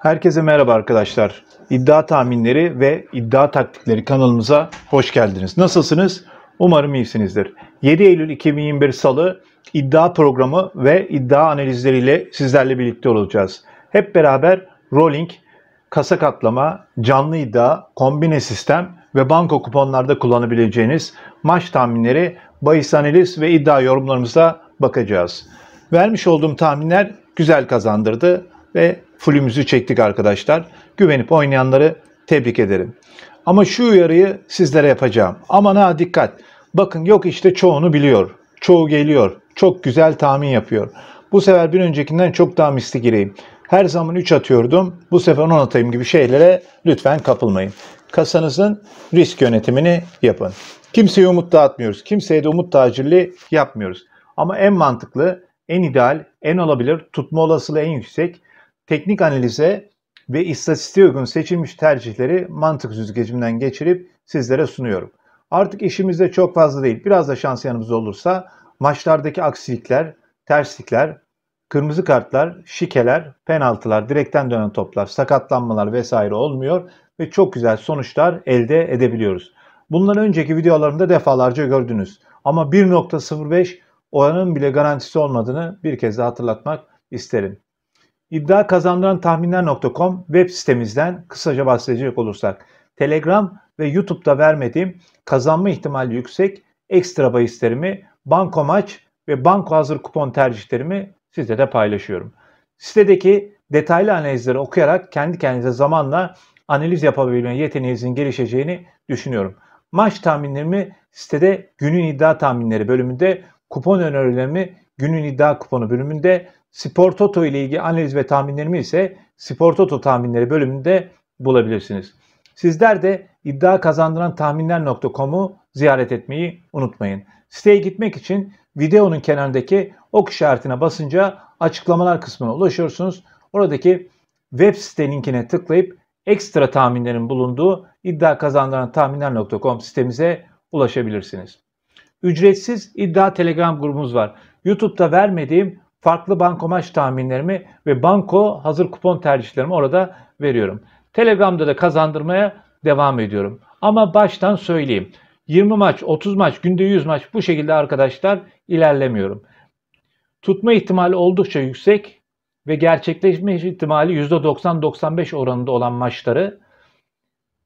Herkese merhaba arkadaşlar. İddia tahminleri ve iddia taktikleri kanalımıza hoş geldiniz. Nasılsınız? Umarım iyisinizdir. 7 Eylül 2021 Salı iddia programı ve iddia analizleriyle sizlerle birlikte olacağız. Hep beraber rolling, kasa katlama, canlı iddia, kombine sistem ve banko kuponlarda kullanabileceğiniz maç tahminleri, bahis analiz ve iddia yorumlarımıza bakacağız. Vermiş olduğum tahminler güzel kazandırdı ve fullümüzü çektik arkadaşlar. Güvenip oynayanları tebrik ederim. Ama şu uyarıyı sizlere yapacağım. Aman ha dikkat. Bakın yok işte çoğunu biliyor. Çoğu geliyor. Çok güzel tahmin yapıyor. Bu sefer bir öncekinden çok daha misli gireyim. Her zaman 3 atıyordum. Bu sefer 10 atayım gibi şeylere lütfen kapılmayın. Kasanızın risk yönetimini yapın. Kimseye umut dağıtmıyoruz. Kimseye de umut tacirli yapmıyoruz. Ama en mantıklı, en ideal, en olabilir, tutma olasılığı en yüksek teknik analize ve istatistiğe uygun seçilmiş tercihleri mantık süzgecinden geçirip sizlere sunuyorum. Artık işimizde çok fazla değil, biraz da şans yanımızda olursa maçlardaki aksilikler, terslikler, kırmızı kartlar, şikeler, penaltılar, direkten dönen toplar, sakatlanmalar vesaire olmuyor ve çok güzel sonuçlar elde edebiliyoruz. Bundan önceki videolarımda defalarca gördünüz. Ama 1.05 oranın bile garantisi olmadığını bir kez daha hatırlatmak isterim. İddia kazandıran tahminler.com web sitemizden kısaca bahsedecek olursak. Telegram ve YouTube'da vermediğim kazanma ihtimali yüksek ekstra bahislerimi, banko maç ve banko hazır kupon tercihlerimi sizle de paylaşıyorum. Sitedeki detaylı analizleri okuyarak kendi kendinize zamanla analiz yapabilme yeteneğinizin gelişeceğini düşünüyorum. Maç tahminlerimi sitede günün iddia tahminleri bölümünde, kupon önerilerimi günün iddia kuponu bölümünde Spor Toto ile ilgili analiz ve tahminlerimi ise Spor Toto tahminleri bölümünde bulabilirsiniz. Sizler de iddia kazandıran tahminler.com'u ziyaret etmeyi unutmayın. Siteye gitmek için videonun kenarındaki ok işaretine basınca açıklamalar kısmına ulaşıyorsunuz. Oradaki web site linkine tıklayıp ekstra tahminlerin bulunduğu iddia kazandıran tahminler.com sitemize ulaşabilirsiniz. Ücretsiz iddia telegram grubumuz var. YouTube'da vermediğim farklı banko maç tahminlerimi ve banko hazır kupon tercihlerimi orada veriyorum. Telegram'da da kazandırmaya devam ediyorum. Ama baştan söyleyeyim. 20 maç, 30 maç, günde 100 maç bu şekilde arkadaşlar ilerlemiyorum. Tutma ihtimali oldukça yüksek ve gerçekleşme ihtimali %90-95 oranında olan maçları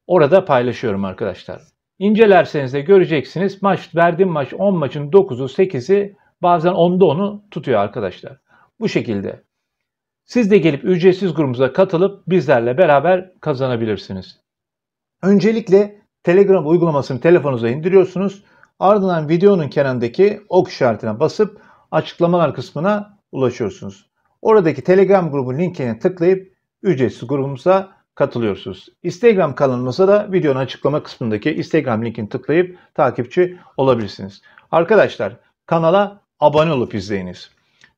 orada paylaşıyorum arkadaşlar. İncelerseniz de göreceksiniz. Maç verdiğim maç 10 maçın 9'u 8'i Bazen onda onu tutuyor arkadaşlar. Bu şekilde. Siz de gelip ücretsiz grubumuza katılıp bizlerle beraber kazanabilirsiniz. Öncelikle Telegram uygulamasını telefonunuza indiriyorsunuz. Ardından videonun kenarındaki ok işaretine basıp açıklamalar kısmına ulaşıyorsunuz. Oradaki Telegram grubu linkine tıklayıp ücretsiz grubumuza katılıyorsunuz. Instagram kanalımıza da videonun açıklama kısmındaki Instagram linkini tıklayıp takipçi olabilirsiniz. Arkadaşlar kanala abone olup izleyiniz.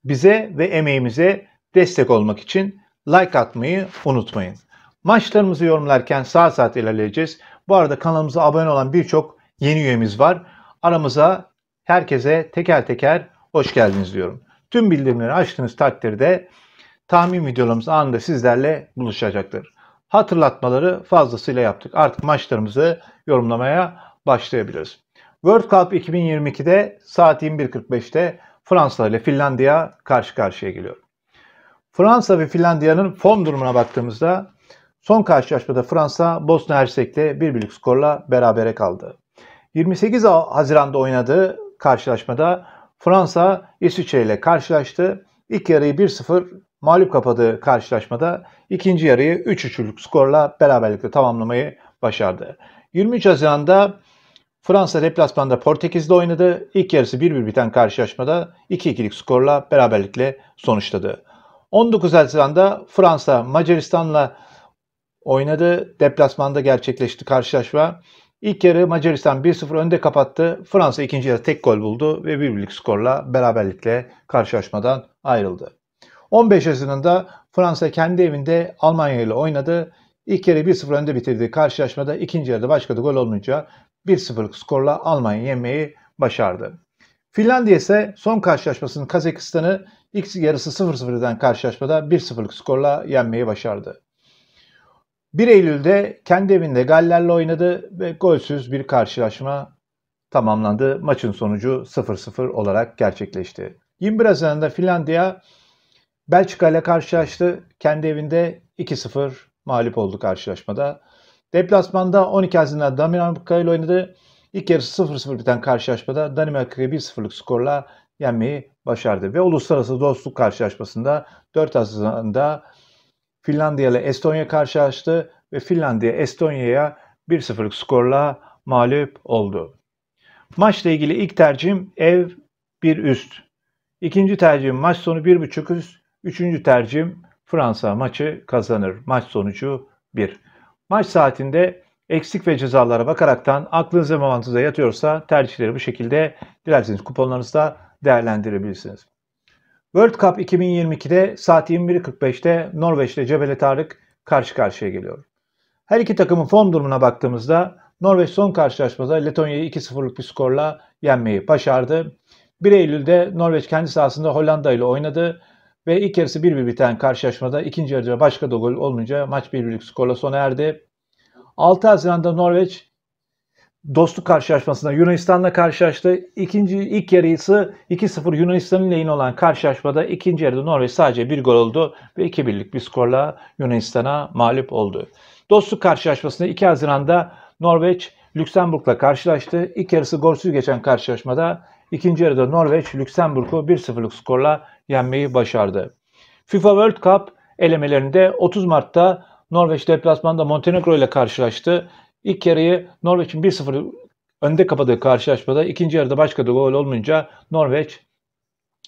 Bize ve emeğimize destek olmak için like atmayı unutmayın. Maçlarımızı yorumlarken saat saat ilerleyeceğiz. Bu arada kanalımıza abone olan birçok yeni üyemiz var. Aramıza herkese teker teker hoş geldiniz diyorum. Tüm bildirimleri açtığınız takdirde tahmin videolarımız anında sizlerle buluşacaktır. Hatırlatmaları fazlasıyla yaptık. Artık maçlarımızı yorumlamaya başlayabiliriz. World Cup 2022'de saat 21.45'te Fransa ile Finlandiya karşı karşıya geliyor. Fransa ve Finlandiya'nın form durumuna baktığımızda son karşılaşmada Fransa Bosna Hersek'te bir-birlik skorla berabere kaldı. 28 Haziran'da oynadığı karşılaşmada Fransa İsviçre ile karşılaştı. İlk yarıyı 1-0 mağlup kapadığı karşılaşmada ikinci yarıyı 3-3'lük skorla beraberlikle tamamlamayı başardı. 23 Haziran'da Fransa deplasmanda Portekiz'de oynadı. İlk yarısı 1-1 biten karşılaşmada 2-2'lik skorla beraberlikle sonuçladı. 19 Haziran'da Fransa Macaristan'la oynadı. Deplasmanda gerçekleşti karşılaşma. İlk yarı Macaristan 1-0 önde kapattı. Fransa ikinci yarı tek gol buldu ve 1-1'lik skorla beraberlikle karşılaşmadan ayrıldı. 15 Haziran'da Fransa kendi evinde Almanya ile oynadı. İlk yarı 1-0 önde bitirdiği karşılaşmada ikinci yarıda başka da gol olmayınca 1-0'lık skorla Almanya yenmeyi başardı. Finlandiya ise son karşılaşmasının Kazakistan'ı ilk yarısı 0-0 karşılaşmada 1-0'lık skorla yenmeyi başardı. 1 Eylül'de kendi evinde Galler'le oynadı ve golsüz bir karşılaşma tamamlandı. Maçın sonucu 0-0 olarak gerçekleşti. 21 Haziran'da Finlandiya Belçika ile karşılaştı. Kendi evinde 2-0 mağlup oldu karşılaşmada. Deplasmanda 12 Haziran'da Danimarka ile oynadı. İlk yarısı 0-0 biten karşılaşmada Danimarka'yı 1-0'lık skorla yenmeyi başardı. Ve uluslararası dostluk karşılaşmasında 4 Haziran'da Finlandiya ile Estonya karşılaştı ve Finlandiya Estonya'ya 1-0'lık skorla mağlup oldu. Maçla ilgili ilk tercihim ev 1 üst. İkinci tercihim maç sonu 1.5 üst. Üçüncü tercihim Fransa maçı kazanır. Maç sonucu 1. Maç saatinde eksik ve cezalara bakaraktan aklınız ve mantığınıza yatıyorsa tercihleri bu şekilde dilerseniz kuponlarınızda değerlendirebilirsiniz. World Cup 2022'de saat 21.45'te Norveç'te Cebele Tarık karşı karşıya geliyor. Her iki takımın form durumuna baktığımızda Norveç son karşılaşmada Letonya'yı 2-0'lık bir skorla yenmeyi başardı. 1 Eylül'de Norveç kendi sahasında Hollanda ile oynadı ve ilk yarısı 1-1 biten karşılaşmada ikinci yarıda başka da gol olmayınca maç 1-1'lik skorla sona erdi. 6 Haziran'da Norveç dostluk karşılaşmasında Yunanistan'la karşılaştı. İkinci ilk yarısı 2-0 Yunanistan'ın lehine olan karşılaşmada ikinci yarıda Norveç sadece bir gol oldu ve 2-1'lik bir skorla Yunanistan'a mağlup oldu. Dostluk karşılaşmasında 2 Haziran'da Norveç Lüksemburg'la karşılaştı. İlk yarısı golsüz geçen karşılaşmada İkinci yarıda Norveç Lüksemburg'u 1-0'lık skorla yenmeyi başardı. FIFA World Cup elemelerinde 30 Mart'ta Norveç deplasmanda Montenegro ile karşılaştı. İlk yarıyı Norveç'in 1-0 önde kapadığı karşılaşmada ikinci yarıda başka da gol olmayınca Norveç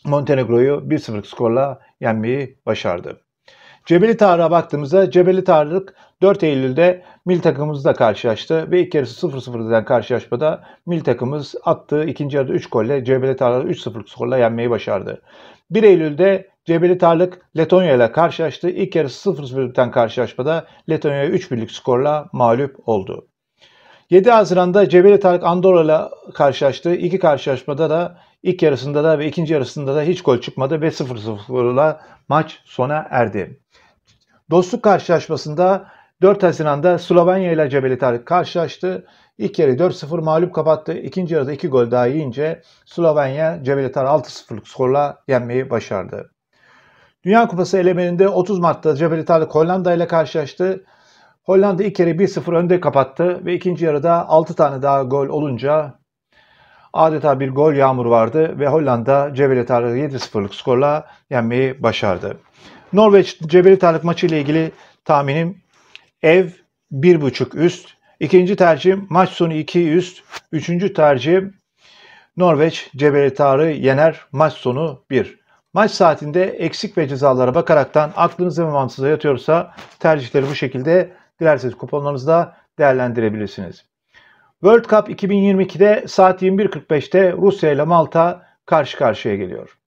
Montenegro'yu 1-0 skorla yenmeyi başardı. Cebeli Tarık'a baktığımızda Cebeli Tarık 4 Eylül'de mil takımımızla karşılaştı ve ilk yarısı 0-0 denen karşılaşmada mil takımımız attığı ikinci yarıda 3 golle Cebeli Tarık'ı 3-0 skorla yenmeyi başardı. 1 Eylül'de Cebeli Tarlık Letonya ile karşılaştı. İlk yarısı 0-0 biten karşılaşmada Letonya 3 birlik skorla mağlup oldu. 7 Haziran'da Cebeli Tarık Andorra ile karşılaştı. İki karşılaşmada da ilk yarısında da ve ikinci yarısında da hiç gol çıkmadı ve 0-0'la maç sona erdi. Dostluk karşılaşmasında 4 Haziran'da Slovenya ile Cebeli Tarık karşılaştı. İlk yarı 4-0 mağlup kapattı. İkinci yarıda 2 gol daha yiyince Slovenya Cebeli Tarık 6-0'lık skorla yenmeyi başardı. Dünya Kupası elemeninde 30 Mart'ta Cebeli Tarık Hollanda ile karşılaştı. Hollanda ilk yarı 1-0 önde kapattı ve ikinci yarıda 6 tane daha gol olunca adeta bir gol yağmuru vardı ve Hollanda Cebeli Tarık'ı 7-0'lık skorla yenmeyi başardı. Norveç Cebeli Tarık maçı ile ilgili tahminim ev 1.5 üst. İkinci tercihim maç sonu 2 üst. Üçüncü tercihim Norveç Cebeli Tarık'ı yener maç sonu 1. Maç saatinde eksik ve cezalara bakaraktan aklınızda ve mantığınıza yatıyorsa tercihleri bu şekilde dilerseniz kuponlarınızda değerlendirebilirsiniz. World Cup 2022'de saat 21.45'te Rusya ile Malta karşı karşıya geliyor.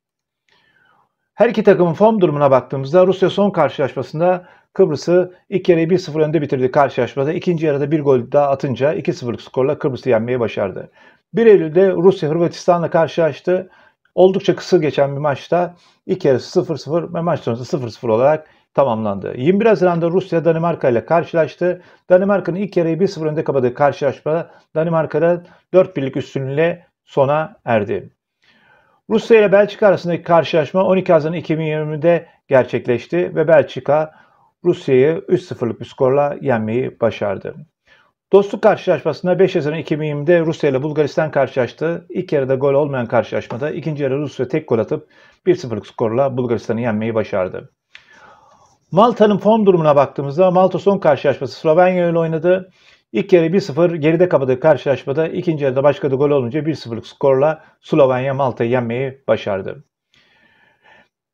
Her iki takımın form durumuna baktığımızda Rusya son karşılaşmasında Kıbrıs'ı ilk yarıyı 1-0 önde bitirdi karşılaşmada. ikinci yarıda bir gol daha atınca 2-0'lık skorla Kıbrıs'ı yenmeyi başardı. 1 Eylül'de Rusya Hırvatistan'la karşılaştı. Oldukça kısır geçen bir maçta ilk yarısı 0-0 ve maç sonrası 0-0 olarak tamamlandı. 21 Haziran'da Rusya Danimarka ile karşılaştı. Danimarka'nın ilk yarıyı 1-0 önde kapadığı karşılaşmada Danimarka'da 4 birlik üstünlüğüyle sona erdi. Rusya ile Belçika arasındaki karşılaşma 12 Haziran 2020'de gerçekleşti ve Belçika Rusya'yı 3-0'lık bir skorla yenmeyi başardı. Dostluk karşılaşmasında 5 Haziran 2020'de Rusya ile Bulgaristan karşılaştı. İlk yarıda gol olmayan karşılaşmada ikinci yarıda Rusya tek gol atıp 1-0'lık skorla Bulgaristan'ı yenmeyi başardı. Malta'nın form durumuna baktığımızda Malta son karşılaşması Slovenya ile oynadı. İlk yarı 1-0 geride kapadığı karşılaşmada ikinci yarıda başka da gol olunca 1-0'lık skorla Slovenya Malta'yı yenmeyi başardı.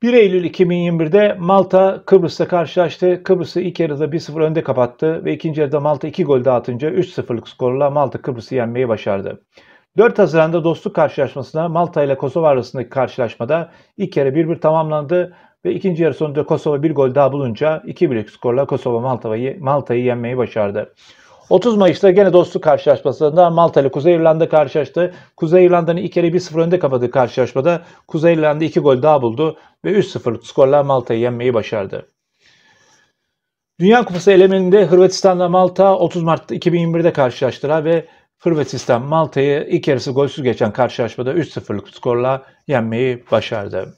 1 Eylül 2021'de Malta Kıbrıs'ta karşılaştı. Kıbrıs'ı ilk yarıda 1-0 önde kapattı ve ikinci yarıda Malta 2 gol dağıtınca 3-0'lık skorla Malta Kıbrıs'ı yenmeyi başardı. 4 Haziran'da dostluk karşılaşmasına Malta ile Kosova arasındaki karşılaşmada ilk yarı 1-1 tamamlandı ve ikinci yarı sonunda Kosova bir gol daha bulunca 2-1'lik skorla Kosova Malta'yı Malta'yı yenmeyi başardı. 30 Mayıs'ta gene dostluk karşılaşmasında Malta ile Kuzey İrlanda karşılaştı. Kuzey İrlanda'nın ilk kere 1-0 önde kapadığı karşılaşmada Kuzey İrlanda 2 gol daha buldu ve 3 0 skorla Malta'yı yenmeyi başardı. Dünya Kupası eleminde Hırvatistan'la Malta 30 Mart 2021'de karşılaştılar ve Hırvatistan Malta'yı ilk yarısı golsüz geçen karşılaşmada 3-0'lık skorla yenmeyi başardı.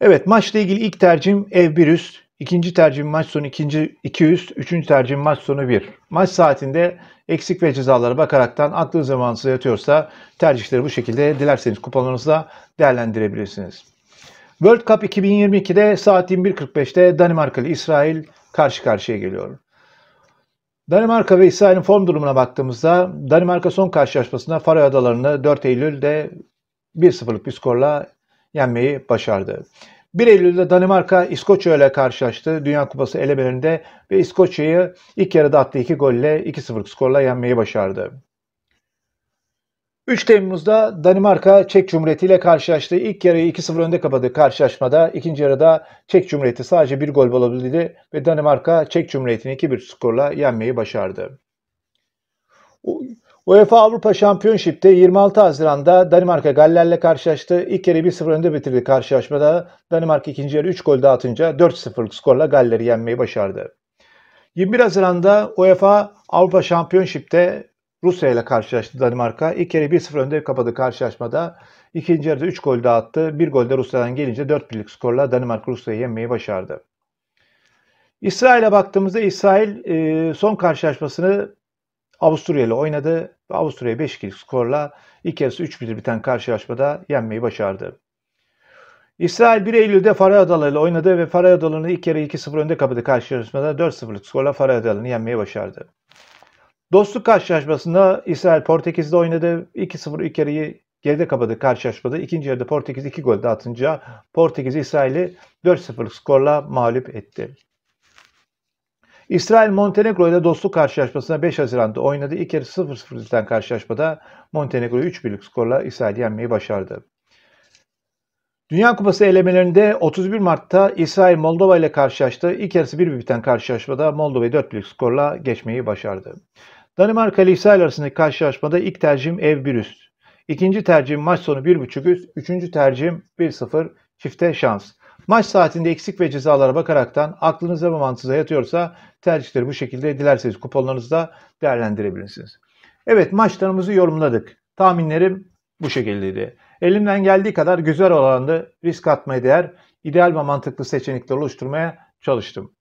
Evet maçla ilgili ilk tercihim ev bir üst. İkinci tercihim maç sonu ikinci 200, üçüncü tercihim maç sonu 1. Maç saatinde eksik ve cezalara bakaraktan aklı zamanınıza yatıyorsa tercihleri bu şekilde dilerseniz kupalarınızla değerlendirebilirsiniz. World Cup 2022'de saat 21.45'te Danimarka ile İsrail karşı karşıya geliyor. Danimarka ve İsrail'in form durumuna baktığımızda Danimarka son karşılaşmasında Faroe Adaları'nı 4 Eylül'de 1-0'lık bir skorla yenmeyi başardı. 1 Eylül'de Danimarka İskoçya ile karşılaştı Dünya Kupası elemelerinde ve İskoçya'yı ilk yarıda attığı 2 golle 2-0 skorla yenmeyi başardı. 3 Temmuz'da Danimarka Çek Cumhuriyeti ile karşılaştı. İlk yarıyı 2-0 önde kapadı karşılaşmada. ikinci yarıda Çek Cumhuriyeti sadece bir gol bulabildi ve Danimarka Çek Cumhuriyeti'ni 2-1 skorla yenmeyi başardı. UEFA Avrupa Şampiyonşip'te 26 Haziran'da Danimarka Galler'le karşılaştı. İlk kere 1-0 önde bitirdi karşılaşmada. Danimarka ikinci yarı 3 gol daha atınca 4-0'lık skorla Galler'i yenmeyi başardı. 21 Haziran'da UEFA Avrupa Şampiyonşip'te Rusya ile karşılaştı Danimarka. İlk kere 1-0 önde kapadı karşılaşmada. İkinci yarıda 3 gol daha attı. 1 gol de Rusya'dan gelince 4-1'lik skorla Danimarka Rusya'yı yenmeyi başardı. İsrail'e baktığımızda İsrail son karşılaşmasını Avusturya ile oynadı ve Avusturya 5-2'lik skorla ilk yarısı 3-1 biten karşılaşmada yenmeyi başardı. İsrail 1 Eylül'de Faray Adaları ile oynadı ve Faray Adaları'nı ilk yarı 2-0 önde kapadı karşılaşmada 4-0'lık skorla Faray Adaları'nı yenmeyi başardı. Dostluk karşılaşmasında İsrail Portekiz'de oynadı. 2-0 ilk yarıyı geride kapadı karşılaşmada. İkinci yarıda Portekiz 2 gol de atınca Portekiz İsrail'i 4-0'lık skorla mağlup etti. İsrail Montenegro ile dostluk karşılaşmasına 5 Haziran'da oynadı. İlk yarı 0-0 biten karşılaşmada Montenegro 3-1'lik skorla İsrail'i yenmeyi başardı. Dünya Kupası elemelerinde 31 Mart'ta İsrail Moldova ile karşılaştı. İlk yarısı 1-1 biten karşılaşmada Moldova'yı 4-1'lik skorla geçmeyi başardı. Danimarka ile İsrail arasındaki karşılaşmada ilk tercihim ev 1 üst. İkinci tercihim maç sonu 1.5 üst. Üçüncü tercihim 1-0 çifte şans. Maç saatinde eksik ve cezalara bakaraktan aklınıza ve mantığınıza yatıyorsa tercihleri bu şekilde dilerseniz kuponlarınızda değerlendirebilirsiniz. Evet maçlarımızı yorumladık. Tahminlerim bu şekildeydi. Elimden geldiği kadar güzel olanı risk atmaya değer, ideal ve mantıklı seçenekler oluşturmaya çalıştım.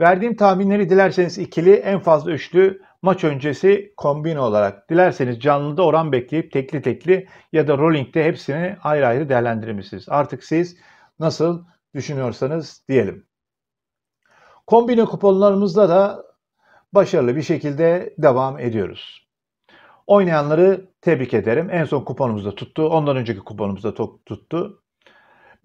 Verdiğim tahminleri dilerseniz ikili, en fazla üçlü, maç öncesi kombin olarak. Dilerseniz canlıda oran bekleyip tekli tekli ya da rolling'de hepsini ayrı ayrı değerlendirebilirsiniz. Artık siz nasıl düşünüyorsanız diyelim. Kombine kuponlarımızda da başarılı bir şekilde devam ediyoruz. Oynayanları tebrik ederim. En son kuponumuzda tuttu. Ondan önceki kuponumuzda tuttu.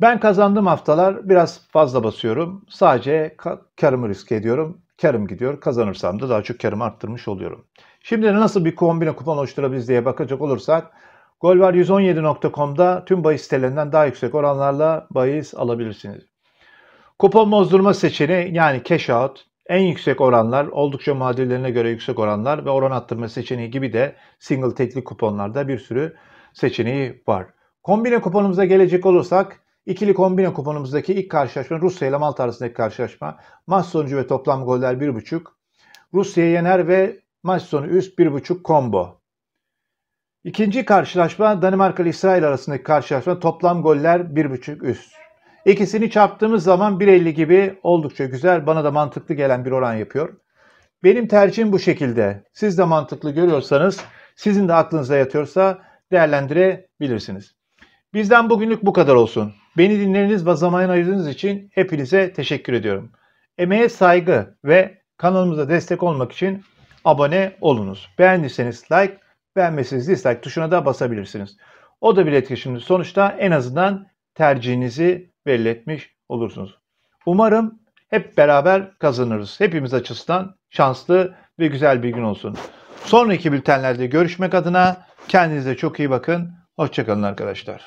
Ben kazandığım haftalar biraz fazla basıyorum. Sadece karımı riske ediyorum. Karım gidiyor. Kazanırsam da daha çok karımı arttırmış oluyorum. Şimdi nasıl bir kombine kupon oluşturabiliriz diye bakacak olursak Golvar117.com'da tüm bahis sitelerinden daha yüksek oranlarla bahis alabilirsiniz. Kupon bozdurma seçeneği yani cash out, en yüksek oranlar, oldukça muadillerine göre yüksek oranlar ve oran arttırma seçeneği gibi de single tekli kuponlarda bir sürü seçeneği var. Kombine kuponumuza gelecek olursak ikili kombine kuponumuzdaki ilk karşılaşma Rusya ile Malta arasındaki karşılaşma. Maç sonucu ve toplam goller 1.5. Rusya yener ve maç sonu üst 1.5 combo. İkinci karşılaşma Danimarka ile İsrail arasındaki karşılaşma toplam goller 1.5 üst. İkisini çarptığımız zaman 1.50 gibi oldukça güzel bana da mantıklı gelen bir oran yapıyor. Benim tercihim bu şekilde. Siz de mantıklı görüyorsanız sizin de aklınıza yatıyorsa değerlendirebilirsiniz. Bizden bugünlük bu kadar olsun. Beni dinleriniz ve zaman ayırdığınız için hepinize teşekkür ediyorum. Emeğe saygı ve kanalımıza destek olmak için abone olunuz. Beğendiyseniz like, Beğenmesiniz dislike tuşuna da basabilirsiniz. O da bir etkileşimdir. Sonuçta en azından tercihinizi belli etmiş olursunuz. Umarım hep beraber kazanırız. Hepimiz açısından şanslı ve güzel bir gün olsun. Sonraki bültenlerde görüşmek adına kendinize çok iyi bakın. Hoşçakalın arkadaşlar.